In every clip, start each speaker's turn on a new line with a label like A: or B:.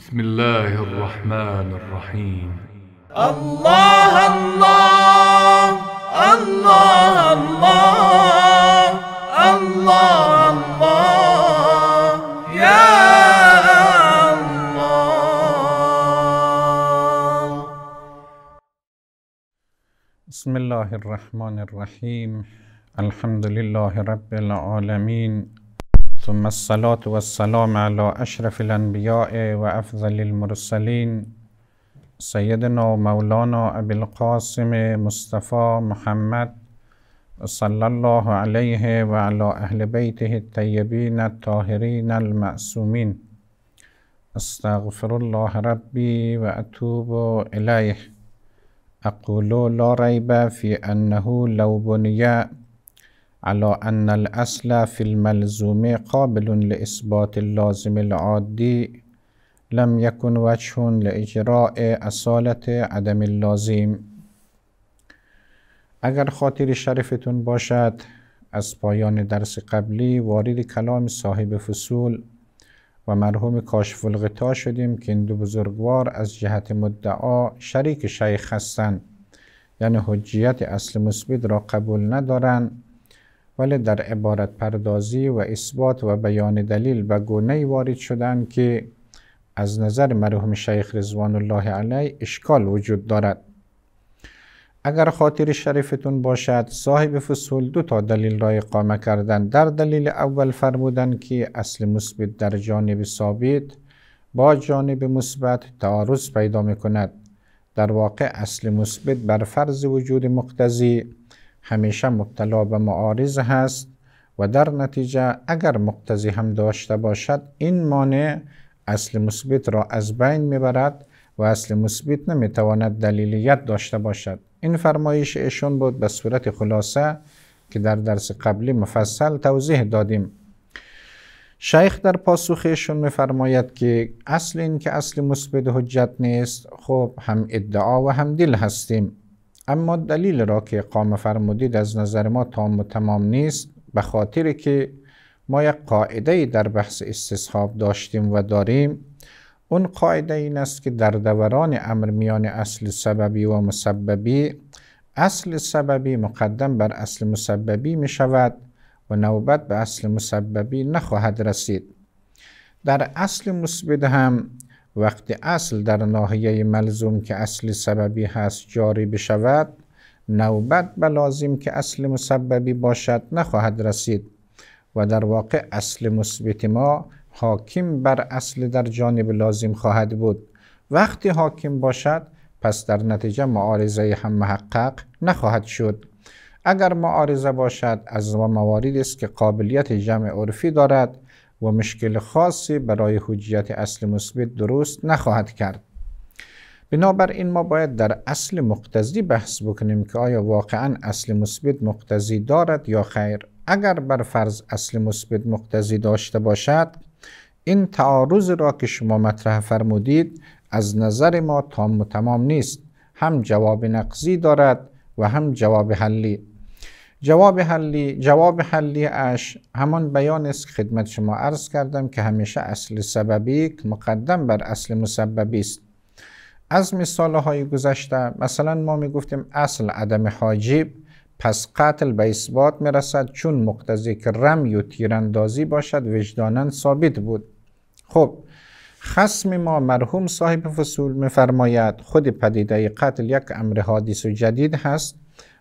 A: بسم الله الرحمن الرحيم الله الله الله الله الله الله يا الله بسم الله الرحمن الرحيم الحمد لله رب العالمين ثم الصلاة والسلام على أشرف الأنبياء وأفضل المرسلين سيدنا ومولانا أبي القاسم مصطفى محمد صلى الله عليه وعلى أهل بيته الطيبين الطاهرين المأسومين أستغفر الله ربي وأتوب إليه أقول لا ريب في أنه لو بني علا ان الاصل فی الملزوم قابل لاثبات اللازم العادی لم یکن وجه لاجراء اصالت عدم اللازم اگر خاطر شریفتون باشد از پایان درس قبلی وارد کلام صاحب فصول و مرحوم کاشف الغطا شدیم که این دو بزرگوار از جهت مدعا شریک شیخ هستند یعنی حجیت اصل مثبت را قبول ندارند ولی در عبارت پردازی و اثبات و بیان دلیل به گونه وارد شدن که از نظر مرحوم شیخ رضوان الله علیه اشکال وجود دارد اگر خاطر شریفتون باشد صاحب فصول دو تا دلیل را اقامه کردن در دلیل اول فرمودن که اصل مثبت در جانب ثابت با جانب مثبت تعارض پیدا می کند در واقع اصل مثبت بر فرض وجود مقتضی همیشه مبتلا به معارض هست و در نتیجه اگر مقتضی هم داشته باشد این مانع اصل مثبت را از بین میبرد و اصل مثبت نمیتواند دلیلیت داشته باشد این فرمایش ایشون بود به صورت خلاصه که در درس قبلی مفصل توضیح دادیم شیخ در پاسخ ایشون میفرماید که اصل این که اصل مثبت حجت نیست خب هم ادعا و هم دل هستیم اما دلیل را که اقامه فرمودید از نظر ما تام و تمام نیست به خاطر که ما یک قاعده در بحث استصحاب داشتیم و داریم اون قاعده این است که در دوران امر میان اصل سببی و مسببی اصل سببی مقدم بر اصل مسببی می شود و نوبت به اصل مسببی نخواهد رسید در اصل مثبت هم وقتی اصل در ناحیه ملزوم که اصل سببی هست جاری بشود نوبت به لازم که اصل مسببی باشد نخواهد رسید و در واقع اصل مثبت ما حاکم بر اصل در جانب لازم خواهد بود وقتی حاکم باشد پس در نتیجه معارضه هم محقق نخواهد شد اگر معارضه باشد از موارد است که قابلیت جمع عرفی دارد و مشکل خاصی برای حجیت اصل مثبت درست نخواهد کرد بنابراین ما باید در اصل مقتضی بحث بکنیم که آیا واقعا اصل مثبت مقتضی دارد یا خیر اگر بر فرض اصل مثبت مقتضی داشته باشد این تعارض را که شما مطرح فرمودید از نظر ما تام و تمام نیست هم جواب نقضی دارد و هم جواب حلی جواب حلی جواب حلی اش همان بیان است که خدمت شما عرض کردم که همیشه اصل سببی مقدم بر اصل مسببی است از مثال های گذشته مثلا ما می گفتیم اصل عدم حاجب پس قتل به اثبات می رسد چون مقتضی که رمی و تیراندازی باشد وجدانن ثابت بود خب خسم ما مرحوم صاحب فصول می فرماید خود پدیده قتل یک امر حادث و جدید هست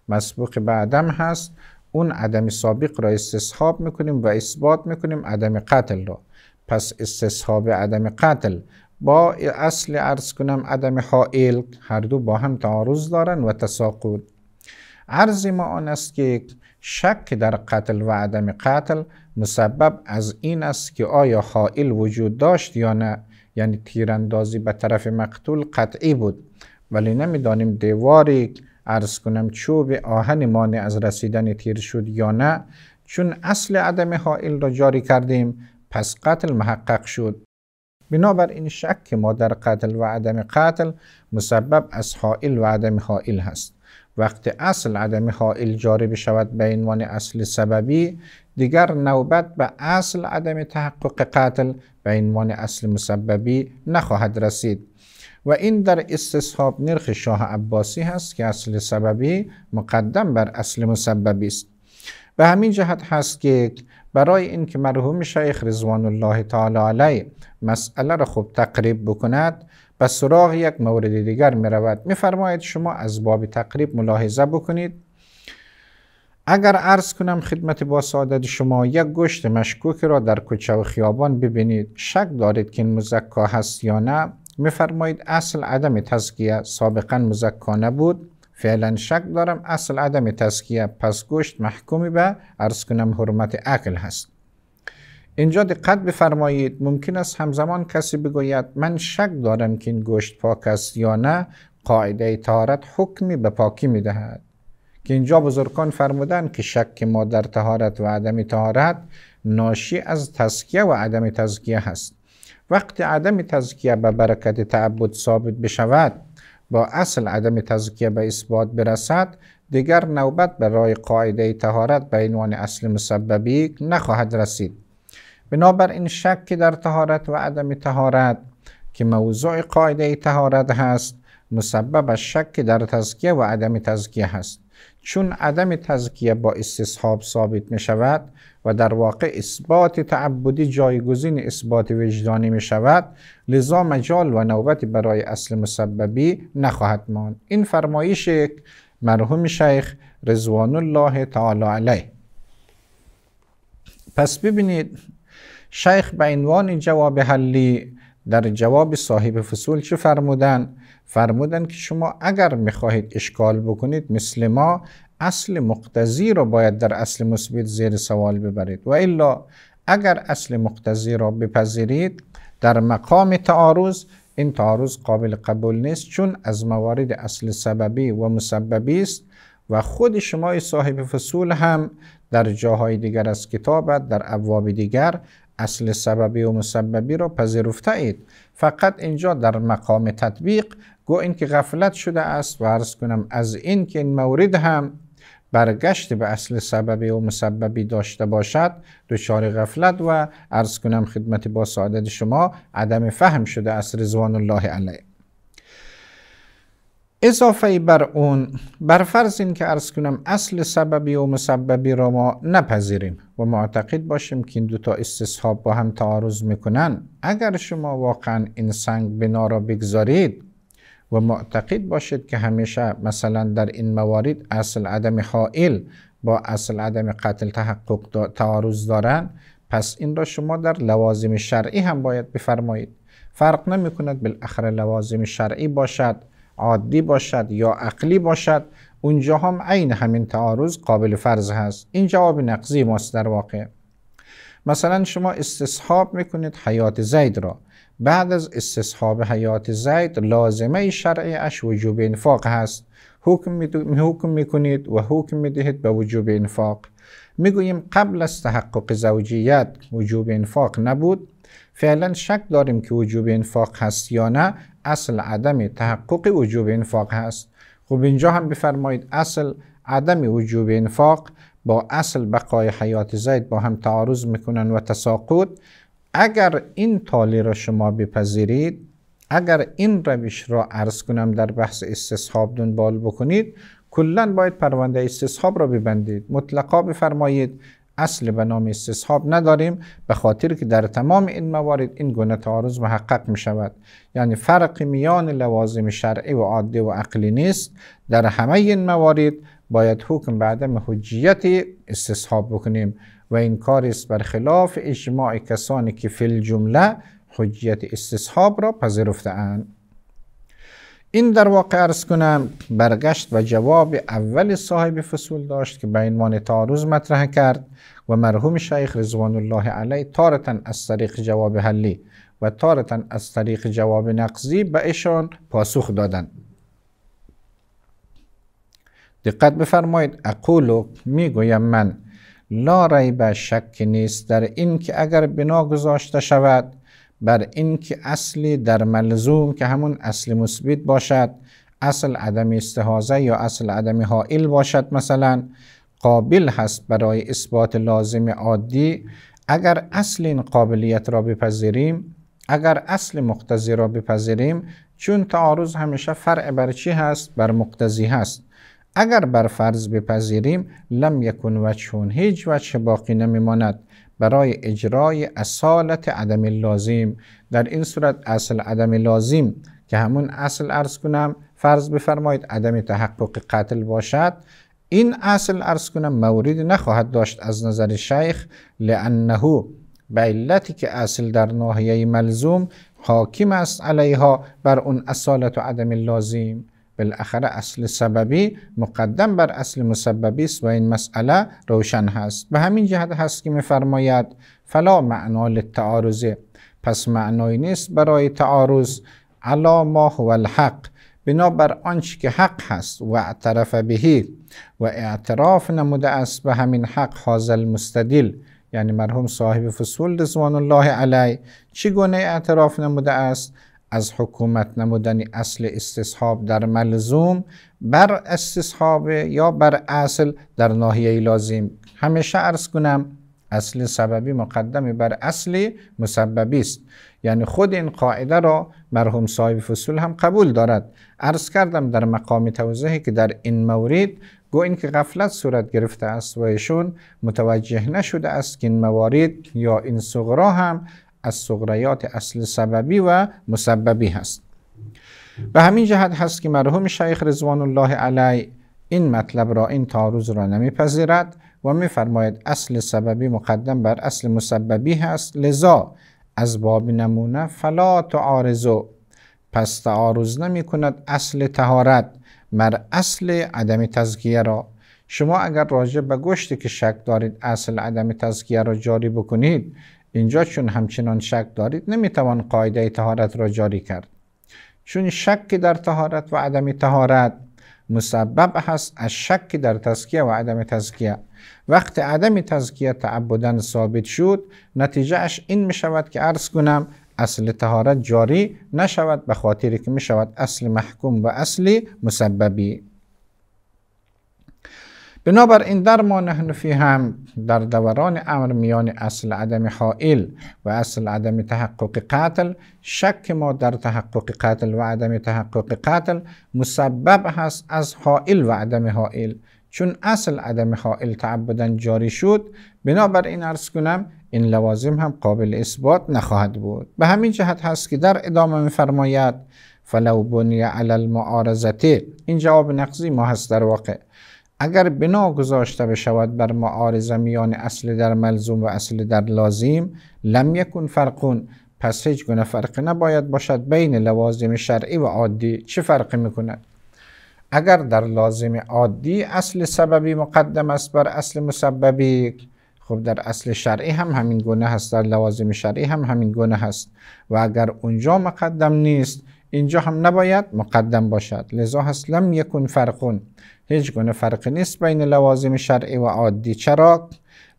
A: مسبوق به عدم هست اون عدم سابق را استصحاب میکنیم و اثبات میکنیم عدم قتل را پس استصحاب عدم قتل با اصل عرض کنم عدم حائل هر دو با هم تعارض دارن و تساقود عرض ما آن است که شک در قتل و عدم قتل مسبب از این است که آیا حائل وجود داشت یا نه یعنی تیراندازی به طرف مقتول قطعی بود ولی نمیدانیم دیواری ارز کنم چوب آهن مانع از رسیدن تیر شد یا نه چون اصل عدم حائل را جاری کردیم پس قتل محقق شد بنابر این شک که ما در قتل و عدم قتل مسبب از حائل و عدم حائل هست وقت اصل عدم حائل جاری بشود به عنوان اصل سببی دیگر نوبت به اصل عدم تحقق قتل به عنوان اصل مسببی نخواهد رسید و این در استصحاب نرخ شاه عباسی هست که اصل سببی مقدم بر اصل مسببی است به همین جهت هست که برای اینکه مرحوم شیخ رضوان الله تعالی علیه مسئله را خوب تقریب بکند به سراغ یک مورد دیگر می رود میفرماید شما از باب تقریب ملاحظه بکنید اگر عرض کنم خدمت با سعادت شما یک گوشت مشکوک را در کوچه و خیابان ببینید شک دارید که این مزکا هست یا نه میفرمایید اصل عدم تزکیه سابقا مزکانه بود فعلا شک دارم اصل عدم تزکیه پس گوشت محکومی به ارز کنم حرمت عقل هست اینجا دقت بفرمایید ممکن است همزمان کسی بگوید من شک دارم که این گوشت پاک است یا نه قاعده تهارت حکمی به پاکی میدهد که اینجا بزرگان فرمودن که شک ما در تهارت و عدم تهارت ناشی از تزکیه و عدم تزکیه هست وقتی عدم تزکیه به برکت تعبد ثابت بشود با اصل عدم تزکیه به اثبات برسد دیگر نوبت برای قاعده تهارت به عنوان اصل مسببی نخواهد رسید این شک که در تهارت و عدم تهارت که موضوع قاعده تهارت هست مسبب شک در تزکیه و عدم تزکیه هست چون عدم تزکیه با استصحاب ثابت می شود و در واقع اثبات تعبدی جایگزین اثبات وجدانی می شود لذا مجال و نوبت برای اصل مسببی نخواهد ماند این فرمایش مرحوم شیخ رضوان الله تعالی علیه پس ببینید شیخ به عنوان جواب حلی در جواب صاحب فصول چه فرمودند فرمودن که شما اگر میخواهید اشکال بکنید مثل ما اصل مقتضی را باید در اصل مثبت زیر سوال ببرید و الا اگر اصل مقتضی را بپذیرید در مقام تعارض این تعارض قابل قبول نیست چون از موارد اصل سببی و مسببی است و خود شما صاحب فصول هم در جاهای دیگر از کتابت در ابواب دیگر اصل سببی و مسببی را پذیرفته اید فقط اینجا در مقام تطبیق گو اینکه غفلت شده است و عرض کنم از این که این مورد هم برگشت به اصل سببی و مسببی داشته باشد دچار غفلت و عرض کنم خدمت با سعادت شما عدم فهم شده از رضوان الله علیه اضافه بر اون بر فرض این که کنم اصل سببی و مسببی را ما نپذیریم و معتقد باشیم که این دوتا استصحاب با هم تعارض میکنن اگر شما واقعا این سنگ بنا را بگذارید و معتقد باشید که همیشه مثلا در این موارد اصل عدم حائل با اصل عدم قتل تحقق دا تعارض دارن پس این را شما در لوازم شرعی هم باید بفرمایید فرق نمی کند بالاخره لوازم شرعی باشد عادی باشد یا عقلی باشد اونجا هم عین همین تعارض قابل فرض هست این جواب نقضی ماست در واقع مثلا شما استصحاب میکنید حیات زید را بعد از استصحاب حیات زید لازمه شرعی اش وجوب انفاق هست حکم, می کنید میکنید و حکم میدهید به وجوب انفاق میگوییم قبل از تحقق زوجیت وجوب انفاق نبود فعلا شک داریم که وجوب انفاق هست یا نه اصل عدم تحقق وجوب انفاق هست خب اینجا هم بفرمایید اصل عدم وجوب انفاق با اصل بقای حیات زید با هم تعارض میکنن و تساقط اگر این تالی را شما بپذیرید اگر این روش را عرض کنم در بحث استصحاب دنبال بکنید کلا باید پرونده استصحاب را ببندید مطلقا بفرمایید اصل به نام استصحاب نداریم به خاطر که در تمام این موارد این گونه تعارض محقق می شود یعنی فرق میان لوازم شرعی و عادی و عقلی نیست در همه این موارد باید حکم به عدم حجیت استصحاب بکنیم و این کار است برخلاف اجماع کسانی که فی الجمله حجیت استصحاب را اند این در واقع ارز کنم برگشت و جواب اول صاحب فصول داشت که به عنوان تعارض مطرح کرد و مرحوم شیخ رضوان الله علیه تارتن از طریق جواب حلی و تارتن از طریق جواب نقضی به ایشان پاسخ دادند دقت بفرمایید اقولو میگویم من لا ریب شک نیست در این که اگر بنا گذاشته شود بر این که اصلی در ملزوم که همون اصل مثبت باشد اصل عدم استحاضه یا اصل عدم حائل باشد مثلا قابل هست برای اثبات لازم عادی اگر اصل این قابلیت را بپذیریم اگر اصل مقتضی را بپذیریم چون تعارض همیشه فرع بر چی هست بر مقتضی هست اگر بر فرض بپذیریم لم یکن چون هیچ وجه باقی نمیماند برای اجرای اصالت عدم لازم در این صورت اصل عدم لازم که همون اصل ارز کنم فرض بفرمایید عدم تحقق قتل باشد این اصل ارز کنم موردی نخواهد داشت از نظر شیخ لانهو به علتی که اصل در ناحیه ملزوم حاکم است علیها بر اون اصالت و عدم لازم بالاخره اصل سببی مقدم بر اصل مسببی است و این مسئله روشن هست به همین جهت هست که میفرماید فلا معنا للتعارض پس معنایی نیست برای تعارض علا ما هو الحق بنابر آنچه که حق هست و اعترف بهی و اعتراف نموده است به همین حق حاضر مستدل یعنی مرحوم صاحب فصول رضوان الله علیه چگونه اعتراف نموده است از حکومت نمودن اصل استصحاب در ملزوم بر استصحاب یا بر اصل در ناحیه لازم همیشه عرض کنم اصل سببی مقدم بر اصل مسببی است یعنی خود این قاعده را مرحوم صاحب فصول هم قبول دارد عرض کردم در مقام توضیحی که در این مورد گو این که غفلت صورت گرفته است و ایشون متوجه نشده است که این موارد یا این صغرا هم از صغریات اصل سببی و مسببی هست به همین جهت هست که مرحوم شیخ رضوان الله علی این مطلب را این تاروز را نمیپذیرد و میفرماید اصل سببی مقدم بر اصل مسببی هست لذا از باب نمونه فلا تعارضو پس تعارض نمی کند اصل تهارت مر اصل عدم تزکیه را شما اگر راجع به گوشتی که شک دارید اصل عدم تزکیه را جاری بکنید اینجا چون همچنان شک دارید نمیتوان قاعده تهارت را جاری کرد چون شک در تهارت و عدم تهارت مسبب هست از شک در تزکیه و عدم تزکیه وقت عدم تزکیه تعبدن ثابت شد اش این می شود که عرض کنم اصل تهارت جاری نشود به خاطری که می شود اصل محکوم و اصل مسببی بنابراین در ما نحن فی هم در دوران امر میان اصل عدم حائل و اصل عدم تحقق قتل شک ما در تحقق قتل و عدم تحقق قتل مسبب هست از حائل و عدم حائل چون اصل عدم حائل تعبدا جاری شد بنابراین ارز کنم این لوازم هم قابل اثبات نخواهد بود به همین جهت هست که در ادامه میفرماید فلو بنی علی المعارضته این جواب نقضی ما هست در واقع اگر بنا گذاشته بشود بر معارضه میان اصل در ملزوم و اصل در لازم لم یکن فرقون پس هیچ گونه فرقی نباید باشد بین لوازم شرعی و عادی چه فرقی میکند اگر در لازم عادی اصل سببی مقدم است بر اصل مسببی خب در اصل شرعی هم همین گونه هست در لوازم شرعی هم همین گونه هست و اگر اونجا مقدم نیست اینجا هم نباید مقدم باشد لذا هست لم یکون فرقون هیچ گونه فرقی نیست بین لوازم شرعی و عادی چرا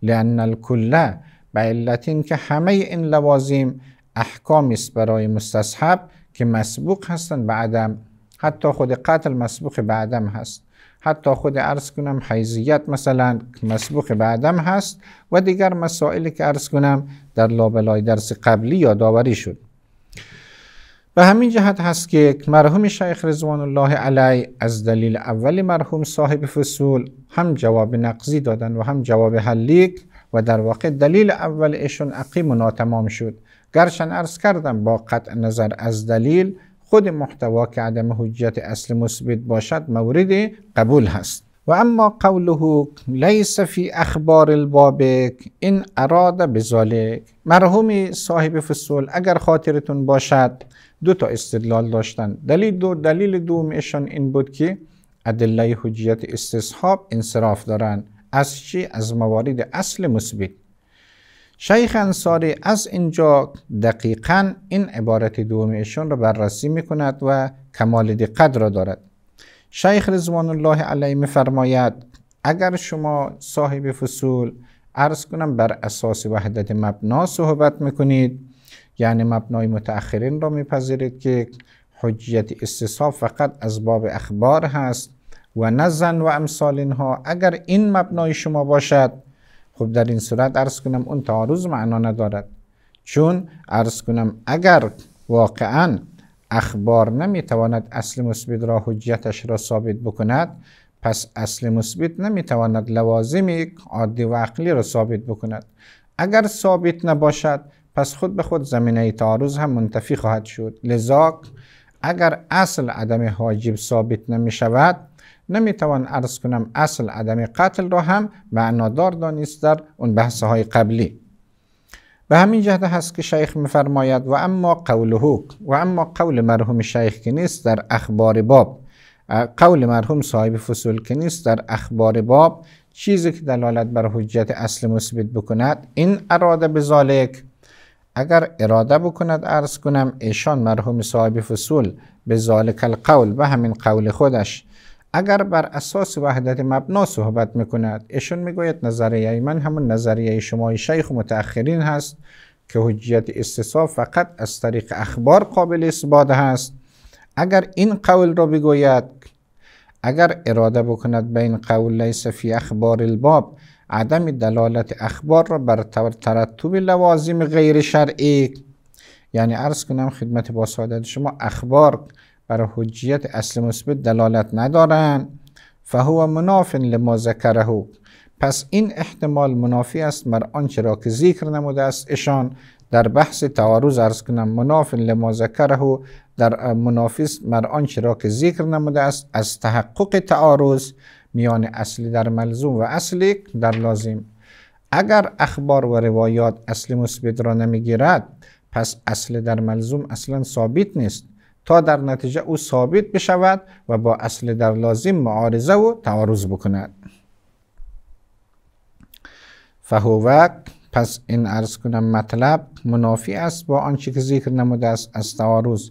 A: لان الکله به علت اینکه همه این لوازم احکام است برای مستصحب که مسبوق هستند به عدم حتی خود قتل مسبوق به عدم هست حتی خود عرض کنم حیزیت مثلا مسبوق به عدم هست و دیگر مسائلی که عرض کنم در لابلای درس قبلی یادآوری شد و همین جهت هست که مرحوم شیخ رضوان الله علی از دلیل اول مرحوم صاحب فصول هم جواب نقضی دادن و هم جواب حلیک و در واقع دلیل اول ایشون عقیم و ناتمام شد گرچن عرض کردم با قطع نظر از دلیل خود محتوا که عدم حجت اصل مثبت باشد مورد قبول هست و اما قوله لیس فی اخبار البابک این اراده بذالک مرحوم صاحب فصول اگر خاطرتون باشد دو تا استدلال داشتند دلیل دو دلیل این بود که ادله حجیت استصحاب انصراف دارند از چی از موارد اصل مثبت شیخ انصاری از اینجا دقیقا این عبارت دومیشون را بررسی میکند و کمال دقت را دارد شیخ رضوان الله علیه می اگر شما صاحب فصول عرض کنم بر اساس وحدت مبنا صحبت میکنید یعنی مبنای متاخرین را میپذیرید که حجیت استصحاب فقط از باب اخبار هست و نزن و امثال اینها اگر این مبنای شما باشد خب در این صورت عرض کنم اون تعارض معنا ندارد چون عرض کنم اگر واقعا اخبار نمیتواند اصل مثبت را حجیتش را ثابت بکند پس اصل مثبت نمیتواند لوازم عادی و عقلی را ثابت بکند اگر ثابت نباشد پس خود به خود زمینه تعارض هم منتفی خواهد شد لذا اگر اصل عدم حاجب ثابت نمی شود توان عرض کنم اصل عدم قتل را هم معنادار دانست در اون بحث های قبلی به همین جهت هست که شیخ میفرماید و اما قوله و اما قول مرحوم شیخ که نیست در اخبار باب قول مرحوم صاحب فصول که نیست در اخبار باب چیزی که دلالت بر حجت اصل مثبت بکند این اراده بذالک اگر اراده بکند عرض کنم ایشان مرحوم صاحب فصول به ذالک القول به همین قول خودش اگر بر اساس وحدت مبنا صحبت میکند ایشون میگوید نظریه من همون نظریه شما شیخ متأخرین هست که حجیت استصاف فقط از طریق اخبار قابل اثبات هست اگر این قول را بگوید اگر اراده بکند به این قول لیس فی اخبار الباب عدم دلالت اخبار را بر ترتب لوازم غیر شرعی یعنی عرض کنم خدمت با سعادت شما اخبار بر حجیت اصل مثبت دلالت ندارند فهو مناف لما ذکره پس این احتمال منافی است بر آنچه را که ذکر نموده است اشان در بحث تعارض عرض کنم مناف لما ذکره در منافی است بر آنچه را که ذکر نموده است از تحقق تعارض میان اصلی در ملزوم و اصلی در لازم اگر اخبار و روایات اصلی مثبت را نمیگیرد پس اصل در ملزوم اصلا ثابت نیست تا در نتیجه او ثابت بشود و با اصل در لازم معارضه و تعارض بکند فهوک پس این عرض کنم مطلب منافی است با آنچه که ذکر نموده است از تعارض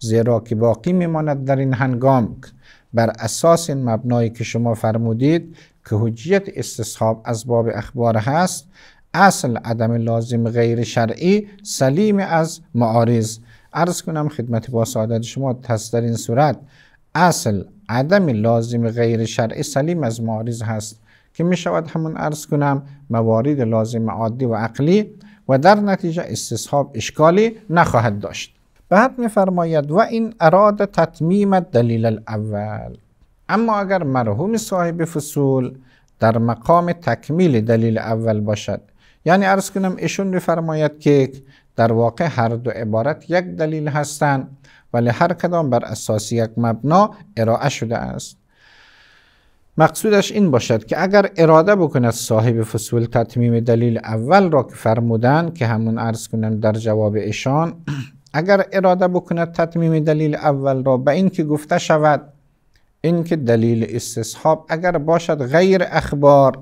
A: زیرا که باقی میماند در این هنگام بر اساس این مبنایی که شما فرمودید که حجیت استصحاب از باب اخبار هست اصل عدم لازم غیر شرعی سلیم از معارض عرض کنم خدمت با سعادت شما تصدر در این صورت اصل عدم لازم غیر شرعی سلیم از معارض هست که می شود همون عرض کنم موارد لازم عادی و عقلی و در نتیجه استصحاب اشکالی نخواهد داشت بعد میفرماید و این اراد تتمیم دلیل الاول اما اگر مرحوم صاحب فصول در مقام تکمیل دلیل اول باشد یعنی ارز کنم ایشون میفرماید که در واقع هر دو عبارت یک دلیل هستند ولی هر کدام بر اساس یک مبنا ارائه شده است مقصودش این باشد که اگر اراده بکند صاحب فصول تطمیم دلیل اول را که فرمودن که همون ارز کنم در جواب ایشان اگر اراده بکند تطمیم دلیل اول را به اینکه گفته شود اینکه دلیل استصحاب اگر باشد غیر اخبار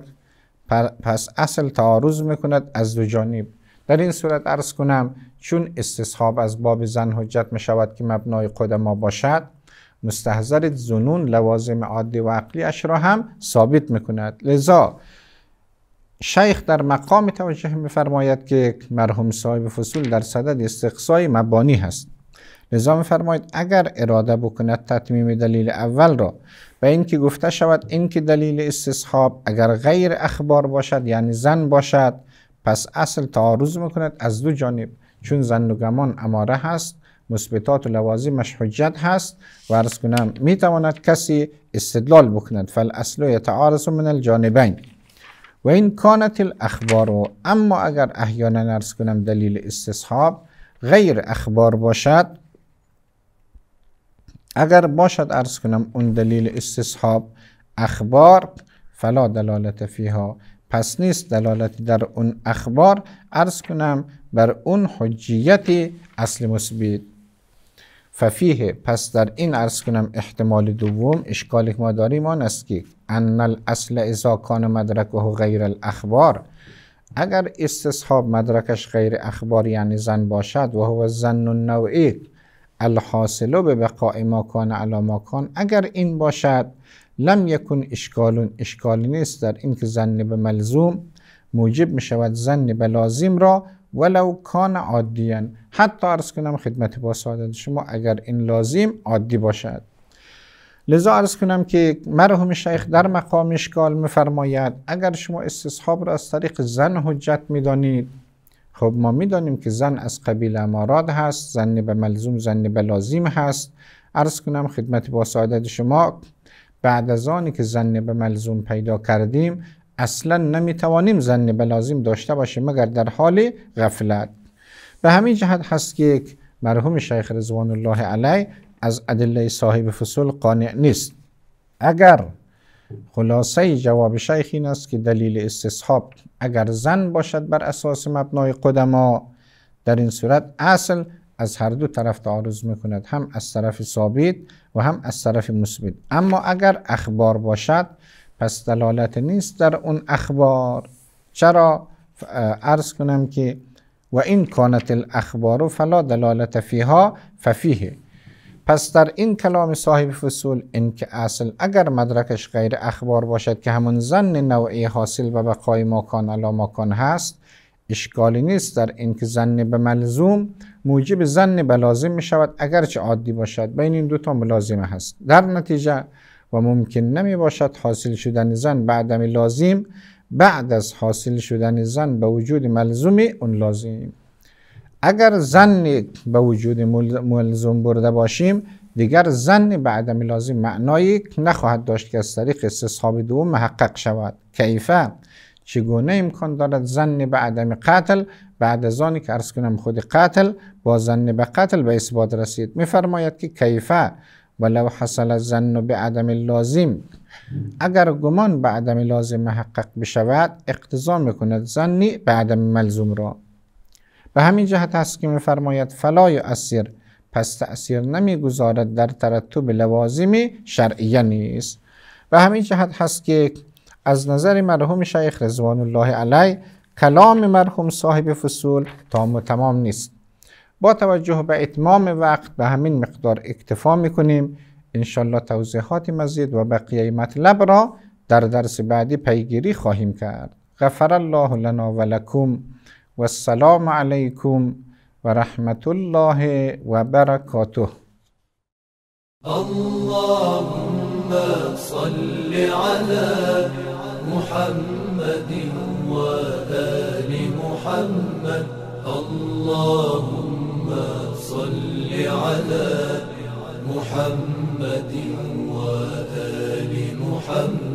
A: پس اصل تعارض میکند از دو جانب در این صورت عرض کنم چون استصحاب از باب زن حجت می شود که مبنای قدما باشد مستحضر زنون لوازم عادی و عقلی اش را هم ثابت میکند لذا شیخ در مقام توجه میفرماید که مرحوم صاحب فصول در صدد استقصای مبانی هست لذا میفرماید اگر اراده بکند تطمیم دلیل اول را به اینکه گفته شود اینکه دلیل استصحاب اگر غیر اخبار باشد یعنی زن باشد پس اصل تعارض میکند از دو جانب چون زن و گمان اماره هست مثبتات و لوازمش حجت هست و عرض کنم میتواند کسی استدلال بکند فالاصل یتعارض من الجانبین و این کانت الاخبار و اما اگر احیانا ارز کنم دلیل استصحاب غیر اخبار باشد اگر باشد ارز کنم اون دلیل استصحاب اخبار فلا دلالت فیها پس نیست دلالت در اون اخبار ارز کنم بر اون حجیت اصل مثبت ففیه پس در این عرض کنم احتمال دوم اشکالی ما داریم آن است که ان الاصل اذا کان مدرکه غیر الاخبار اگر استصحاب مدرکش غیر اخبار یعنی زن باشد و هو زن النوعی الحاصل به بقاء ما کان ما کان اگر این باشد لم یکن اشکالون اشکالی نیست در اینکه زن به ملزوم موجب می شود زن به لازم را ولو کان عادیان حتی عرض کنم خدمت با سعادت شما اگر این لازم عادی باشد لذا عرض کنم که مرحوم شیخ در مقام اشکال میفرماید اگر شما استصحاب را از طریق زن حجت میدانید خب ما میدانیم که زن از قبیل امارات هست زن به ملزوم زن به لازم هست عرض کنم خدمت با سعادت شما بعد از آنی که زن به ملزوم پیدا کردیم اصلا نمیتوانیم زن بلازم داشته باشیم مگر در حال غفلت به همین جهت هست که یک مرحوم شیخ رضوان الله علی از ادله صاحب فصول قانع نیست اگر خلاصه جواب شیخ این است که دلیل استصحاب اگر زن باشد بر اساس مبنای قدما در این صورت اصل از هر دو طرف تعارض میکند هم از طرف ثابت و هم از طرف مثبت اما اگر اخبار باشد پس دلالت نیست در اون اخبار چرا ارز کنم که و این کانت الاخبار فلا دلالت فیها ففیه پس در این کلام صاحب فصول این که اصل اگر مدرکش غیر اخبار باشد که همون زن نوعی حاصل و بقای ماکان علا ماکان هست اشکالی نیست در این که زن به ملزوم موجب زن به لازم می شود اگرچه عادی باشد بین این دوتا ملازمه هست در نتیجه و ممکن نمی باشد حاصل شدن زن بعدم لازم بعد از حاصل شدن زن به وجود ملزوم اون لازم اگر زن به وجود ملزوم برده باشیم دیگر زن بعدم لازم معنایی نخواهد داشت که از طریق استصحاب دوم محقق شود کیفه چگونه امکان دارد زن به عدم قتل بعد از آنی که ارز کنم خود قتل با زن به قتل به اثبات رسید میفرماید که کیفه ولو حصل الظن به عدم لازم اگر گمان به عدم لازم محقق بشود اقتضا میکند زنی به عدم ملزوم را به همین جهت هست که میفرماید فلا اسیر پس تأثیر نمیگذارد در ترتب لوازم شرعیه نیست و همین جهت هست که از نظر مرحوم شیخ رضوان الله علی کلام مرحوم صاحب فصول تام و تمام نیست با توجه به اتمام وقت به همین مقدار اکتفا میکنیم انشالله توضیحات مزید و بقیه مطلب را در درس بعدی پیگیری خواهیم کرد غفر الله لنا و لکم و السلام علیکم و رحمت الله و برکاته اللهم صل علی محمد آل محمد الله على محمد وآل محمد